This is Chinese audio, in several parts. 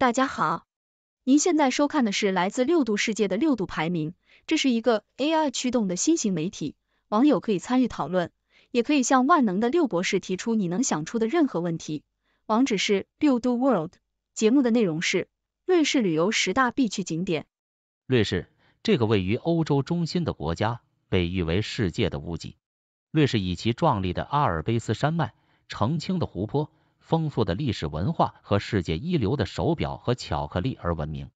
大家好，您现在收看的是来自六度世界的六度排名，这是一个 AI 驱动的新型媒体，网友可以参与讨论，也可以向万能的六博士提出你能想出的任何问题。网址是六度 World。节目的内容是瑞士旅游十大必去景点。瑞士这个位于欧洲中心的国家，被誉为世界的屋脊。瑞士以其壮丽的阿尔卑斯山脉、澄清的湖泊。丰富的历史文化和世界一流的手表和巧克力而闻名，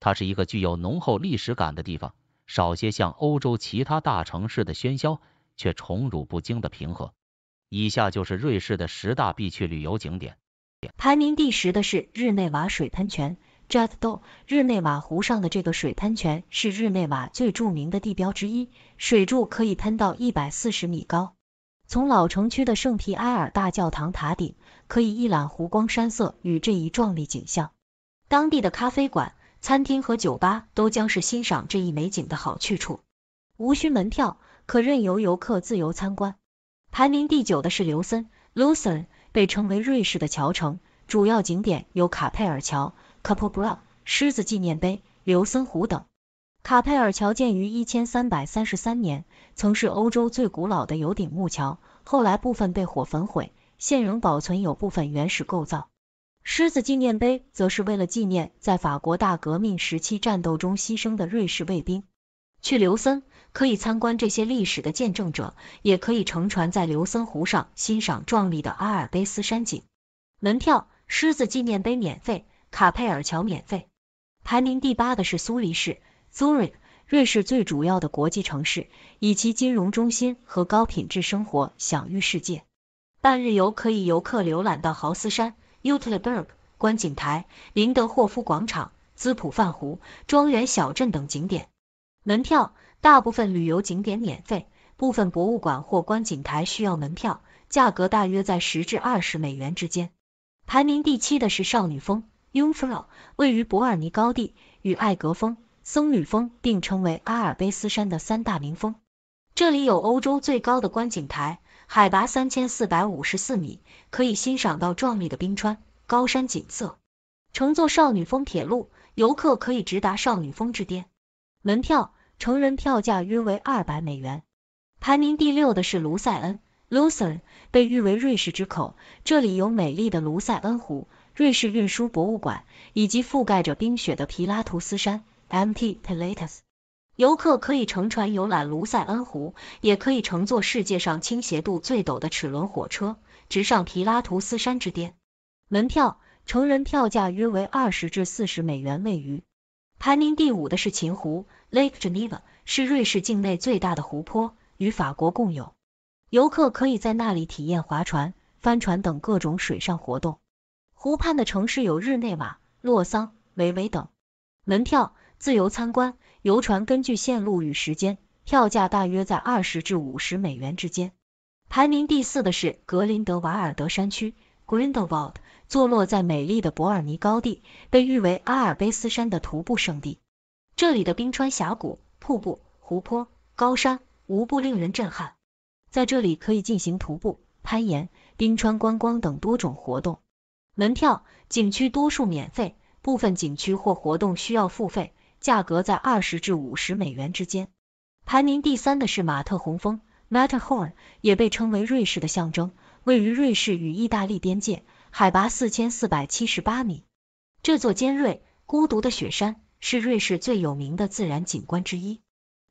它是一个具有浓厚历史感的地方，少些像欧洲其他大城市的喧嚣，却宠辱不惊的平和。以下就是瑞士的十大必去旅游景点，排名第十的是日内瓦水喷泉 Jet d o 日内瓦湖上的这个水喷泉是日内瓦最著名的地标之一，水柱可以喷到一百四十米高。从老城区的圣皮埃尔大教堂塔顶，可以一览湖光山色与这一壮丽景象。当地的咖啡馆、餐厅和酒吧都将是欣赏这一美景的好去处，无需门票，可任由游客自由参观。排名第九的是琉森 l u c e r 被称为瑞士的桥城，主要景点有卡佩尔桥 c a p e l b r a c 狮子纪念碑、琉森湖等。卡佩尔桥建于一千三百三十三年，曾是欧洲最古老的有顶木桥，后来部分被火焚毁，现仍保存有部分原始构造。狮子纪念碑则是为了纪念在法国大革命时期战斗中牺牲的瑞士卫兵。去琉森可以参观这些历史的见证者，也可以乘船在琉森湖上欣赏壮丽的阿尔卑斯山景。门票：狮子纪念碑免费，卡佩尔桥免费。排名第八的是苏黎世。Zurich，瑞士最主要的国际城市，以其金融中心和高品质生活享誉世界。半日游可以游客游览到豪斯山 （Uetliberg） 观景台、林德霍夫广场、兹普范湖、庄园小镇等景点。门票大部分旅游景点免费，部分博物馆或观景台需要门票，价格大约在十至二十美元之间。排名第七的是少女峰 u n f r a 位于伯尔尼高地与艾格峰。僧侣峰并称为阿尔卑斯山的三大名峰，这里有欧洲最高的观景台，海拔三千四百五十四米，可以欣赏到壮丽的冰川、高山景色。乘坐少女峰铁路，游客可以直达少女峰之巅。门票，成人票价约为二百美元。排名第六的是卢塞恩 l u c e r n 被誉为瑞士之口，这里有美丽的卢塞恩湖、瑞士运输博物馆以及覆盖着冰雪的皮拉图斯山。Mt. Pilatus，游客可以乘船游览卢塞恩湖，也可以乘坐世界上倾斜度最陡的齿轮火车，直上皮拉图斯山之巅。门票，成人票价约为二十至四十美元位于排名第五的是琴湖 （Lake Geneva），是瑞士境内最大的湖泊，与法国共有。游客可以在那里体验划船、帆船等各种水上活动。湖畔的城市有日内瓦、洛桑、维维等。门票。自由参观，游船根据线路与时间，票价大约在二十至五十美元之间。排名第四的是格林德瓦尔德山区 （Grindelwald），坐落在美丽的伯尔尼高地，被誉为阿尔卑斯山的徒步圣地。这里的冰川峡谷、瀑布、湖泊、高山，无不令人震撼。在这里可以进行徒步、攀岩、冰川观光等多种活动。门票，景区多数免费，部分景区或活动需要付费。价格在二十至五十美元之间。排名第三的是马特洪峰 （Matterhorn），也被称为瑞士的象征，位于瑞士与意大利边界，海拔四千四百七十八米。这座尖锐、孤独的雪山是瑞士最有名的自然景观之一。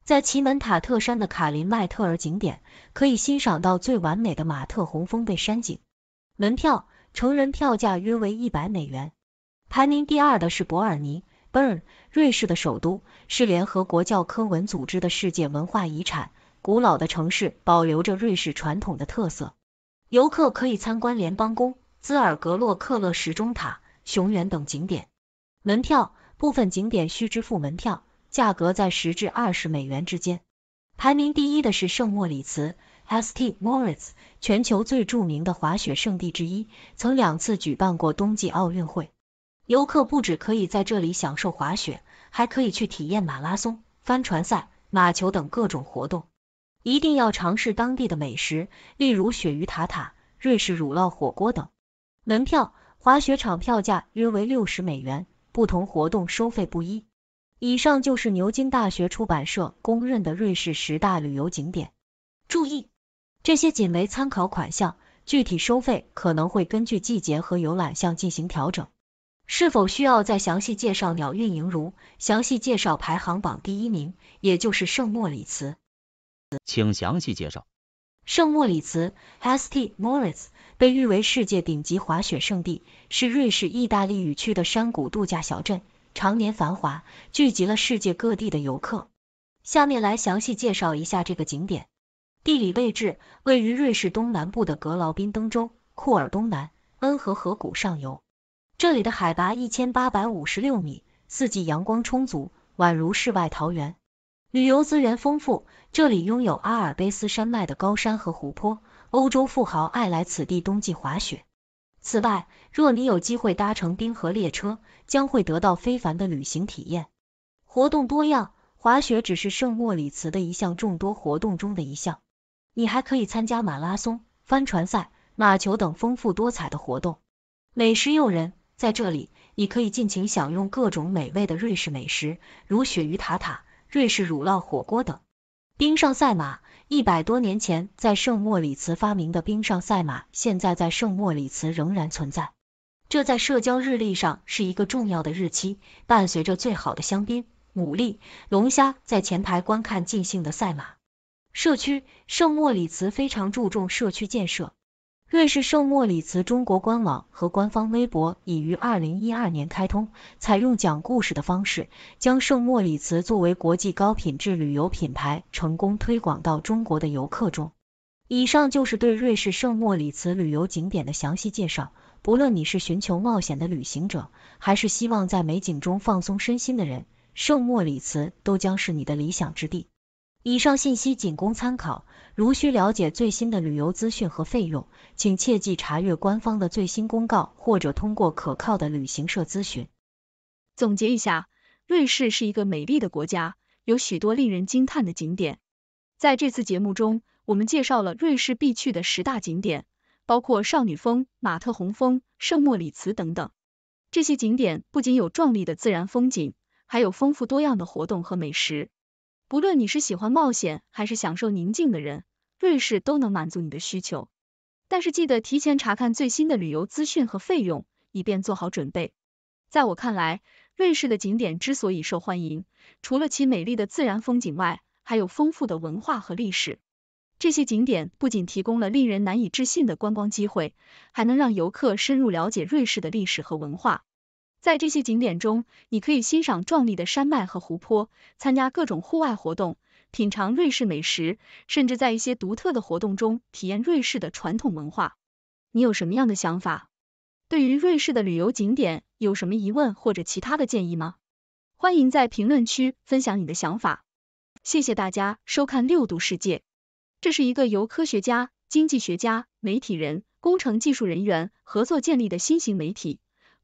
在奇门塔特山的卡林麦特尔景点，可以欣赏到最完美的马特洪峰背山景。门票，成人票价约为一百美元。排名第二的是博尔尼。Bern，瑞士的首都，是联合国教科文组织的世界文化遗产。古老的城市保留着瑞士传统的特色，游客可以参观联邦宫、兹尔格洛克勒时钟塔、熊园等景点。门票部分景点需支付门票，价格在十至二十美元之间。排名第一的是圣莫里茨 （St. Moritz），全球最著名的滑雪圣地之一，曾两次举办过冬季奥运会。游客不止可以在这里享受滑雪，还可以去体验马拉松、帆船赛、马球等各种活动。一定要尝试当地的美食，例如鳕鱼塔塔、瑞士乳酪火锅等。门票，滑雪场票价约为六十美元，不同活动收费不一。以上就是牛津大学出版社公认的瑞士十大旅游景点。注意，这些仅为参考款项，具体收费可能会根据季节和游览项进行调整。是否需要再详细介绍鸟运营如？详细介绍排行榜第一名，也就是圣莫里茨。请详细介绍。圣莫里茨 （St. Moritz） 被誉为世界顶级滑雪胜地，是瑞士意大利语区的山谷度假小镇，常年繁华，聚集了世界各地的游客。下面来详细介绍一下这个景点。地理位置位于瑞士东南部的格劳宾登州库尔东南恩河河谷上游。这里的海拔一千八百五十六米，四季阳光充足，宛如世外桃源。旅游资源丰富，这里拥有阿尔卑斯山脉的高山和湖泊，欧洲富豪爱来此地冬季滑雪。此外，若你有机会搭乘冰河列车，将会得到非凡的旅行体验。活动多样，滑雪只是圣莫里茨的一项众多活动中的一项。你还可以参加马拉松、帆船赛、马球等丰富多彩的活动。美食诱人。在这里，你可以尽情享用各种美味的瑞士美食，如鳕鱼塔塔、瑞士乳酪火锅等。冰上赛马，一百多年前在圣莫里茨发明的冰上赛马，现在在圣莫里茨仍然存在。这在社交日历上是一个重要的日期，伴随着最好的香槟、牡蛎、龙虾，在前排观看尽兴的赛马。社区，圣莫里茨非常注重社区建设。瑞士圣莫里茨中国官网和官方微博已于二零一二年开通，采用讲故事的方式，将圣莫里茨作为国际高品质旅游品牌成功推广到中国的游客中。以上就是对瑞士圣莫里茨旅游景点的详细介绍。不论你是寻求冒险的旅行者，还是希望在美景中放松身心的人，圣莫里茨都将是你的理想之地。以上信息仅供参考，如需了解最新的旅游资讯和费用，请切记查阅官方的最新公告或者通过可靠的旅行社咨询。总结一下，瑞士是一个美丽的国家，有许多令人惊叹的景点。在这次节目中，我们介绍了瑞士必去的十大景点，包括少女峰、马特洪峰、圣莫里茨等等。这些景点不仅有壮丽的自然风景，还有丰富多样的活动和美食。不论你是喜欢冒险还是享受宁静的人，瑞士都能满足你的需求。但是记得提前查看最新的旅游资讯和费用，以便做好准备。在我看来，瑞士的景点之所以受欢迎，除了其美丽的自然风景外，还有丰富的文化和历史。这些景点不仅提供了令人难以置信的观光机会，还能让游客深入了解瑞士的历史和文化。在这些景点中，你可以欣赏壮丽的山脉和湖泊，参加各种户外活动，品尝瑞士美食，甚至在一些独特的活动中体验瑞士的传统文化。你有什么样的想法？对于瑞士的旅游景点有什么疑问或者其他的建议吗？欢迎在评论区分享你的想法。谢谢大家收看六度世界，这是一个由科学家、经济学家、媒体人、工程技术人员合作建立的新型媒体。